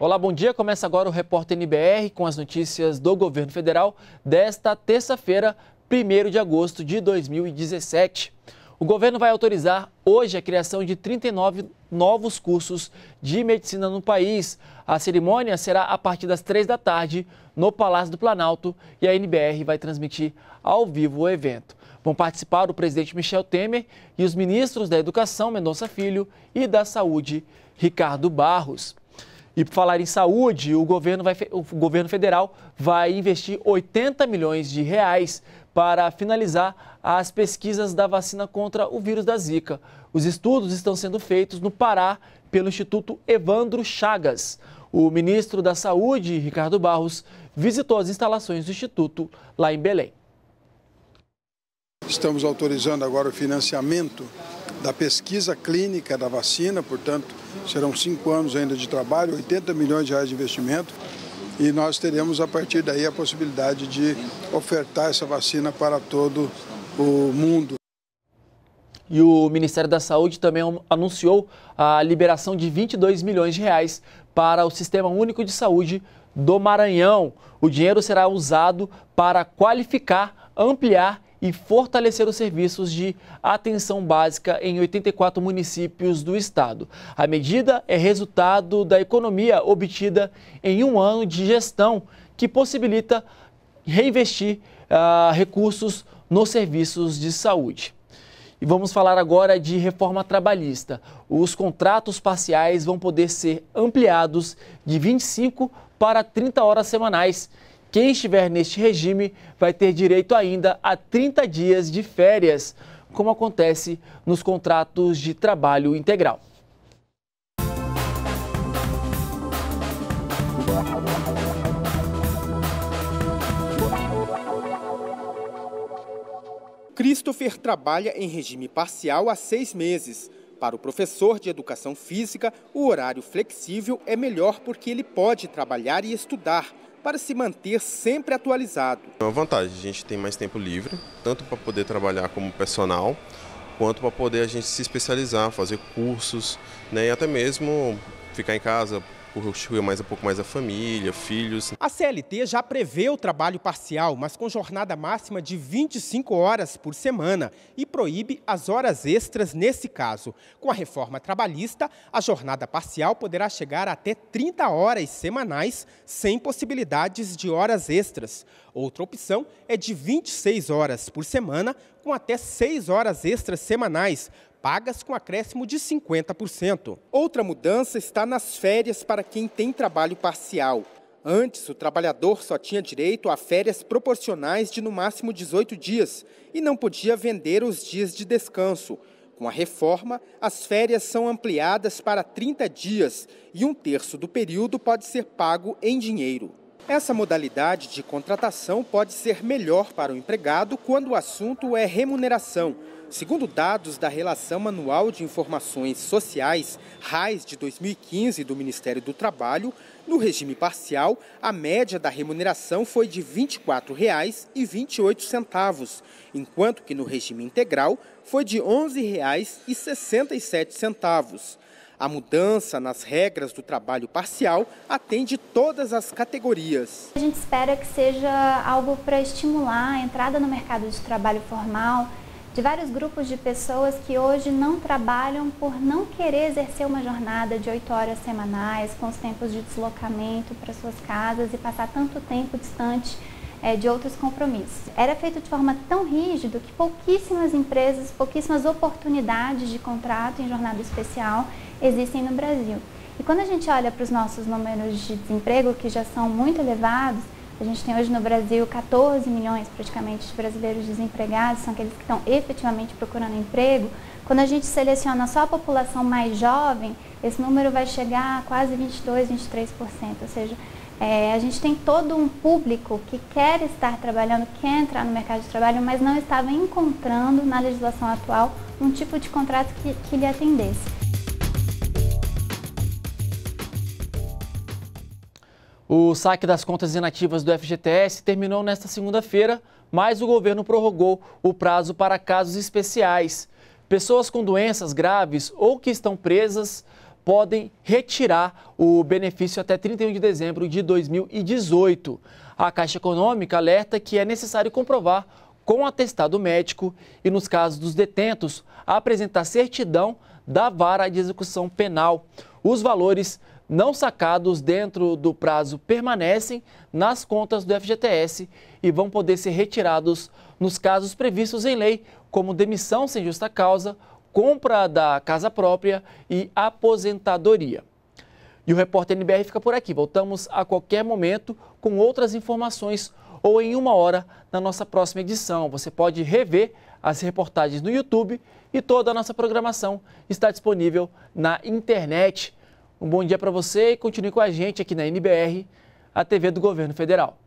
Olá, bom dia. Começa agora o Repórter NBR com as notícias do governo federal desta terça-feira, 1 de agosto de 2017. O governo vai autorizar hoje a criação de 39 novos cursos de medicina no país. A cerimônia será a partir das 3 da tarde no Palácio do Planalto e a NBR vai transmitir ao vivo o evento. Vão participar o presidente Michel Temer e os ministros da Educação, Mendonça Filho, e da Saúde, Ricardo Barros. E por falar em saúde, o governo, vai, o governo federal vai investir 80 milhões de reais para finalizar as pesquisas da vacina contra o vírus da Zika. Os estudos estão sendo feitos no Pará pelo Instituto Evandro Chagas. O ministro da Saúde, Ricardo Barros, visitou as instalações do Instituto lá em Belém. Estamos autorizando agora o financiamento da pesquisa clínica da vacina, portanto, serão cinco anos ainda de trabalho, 80 milhões de reais de investimento. E nós teremos a partir daí a possibilidade de ofertar essa vacina para todo o mundo. E o Ministério da Saúde também anunciou a liberação de 22 milhões de reais para o Sistema Único de Saúde do Maranhão. O dinheiro será usado para qualificar, ampliar e fortalecer os serviços de atenção básica em 84 municípios do estado. A medida é resultado da economia obtida em um ano de gestão, que possibilita reinvestir uh, recursos nos serviços de saúde. E vamos falar agora de reforma trabalhista. Os contratos parciais vão poder ser ampliados de 25 para 30 horas semanais quem estiver neste regime vai ter direito ainda a 30 dias de férias, como acontece nos contratos de trabalho integral. Christopher trabalha em regime parcial há seis meses. Para o professor de educação física, o horário flexível é melhor porque ele pode trabalhar e estudar para se manter sempre atualizado. É uma vantagem, a gente tem mais tempo livre, tanto para poder trabalhar como personal, quanto para poder a gente se especializar, fazer cursos, né, e até mesmo ficar em casa, constituía é mais um pouco mais a família, filhos. A CLT já prevê o trabalho parcial, mas com jornada máxima de 25 horas por semana e proíbe as horas extras nesse caso. Com a reforma trabalhista, a jornada parcial poderá chegar até 30 horas semanais, sem possibilidades de horas extras. Outra opção é de 26 horas por semana, com até 6 horas extras semanais, pagas com acréscimo de 50%. Outra mudança está nas férias para quem tem trabalho parcial. Antes, o trabalhador só tinha direito a férias proporcionais de no máximo 18 dias e não podia vender os dias de descanso. Com a reforma, as férias são ampliadas para 30 dias e um terço do período pode ser pago em dinheiro. Essa modalidade de contratação pode ser melhor para o empregado quando o assunto é remuneração Segundo dados da Relação Anual de Informações Sociais, RAIS, de 2015, do Ministério do Trabalho, no regime parcial, a média da remuneração foi de R$ 24,28, enquanto que no regime integral foi de R$ 11,67. A mudança nas regras do trabalho parcial atende todas as categorias. A gente espera que seja algo para estimular a entrada no mercado de trabalho formal, de vários grupos de pessoas que hoje não trabalham por não querer exercer uma jornada de oito horas semanais, com os tempos de deslocamento para suas casas e passar tanto tempo distante eh, de outros compromissos. Era feito de forma tão rígida que pouquíssimas empresas, pouquíssimas oportunidades de contrato em jornada especial existem no Brasil. E quando a gente olha para os nossos números de desemprego, que já são muito elevados, a gente tem hoje no Brasil 14 milhões praticamente de brasileiros desempregados, são aqueles que estão efetivamente procurando emprego. Quando a gente seleciona só a população mais jovem, esse número vai chegar a quase 22, 23%. Ou seja, é, a gente tem todo um público que quer estar trabalhando, quer entrar no mercado de trabalho, mas não estava encontrando na legislação atual um tipo de contrato que, que lhe atendesse. O saque das contas inativas do FGTS terminou nesta segunda-feira, mas o governo prorrogou o prazo para casos especiais. Pessoas com doenças graves ou que estão presas podem retirar o benefício até 31 de dezembro de 2018. A Caixa Econômica alerta que é necessário comprovar com atestado médico e, nos casos dos detentos, apresentar certidão da vara de execução penal. Os valores não sacados dentro do prazo permanecem nas contas do FGTS e vão poder ser retirados nos casos previstos em lei, como demissão sem justa causa, compra da casa própria e aposentadoria. E o repórter NBR fica por aqui. Voltamos a qualquer momento com outras informações ou em uma hora na nossa próxima edição. Você pode rever as reportagens no YouTube e toda a nossa programação está disponível na internet. Um bom dia para você e continue com a gente aqui na NBR, a TV do Governo Federal.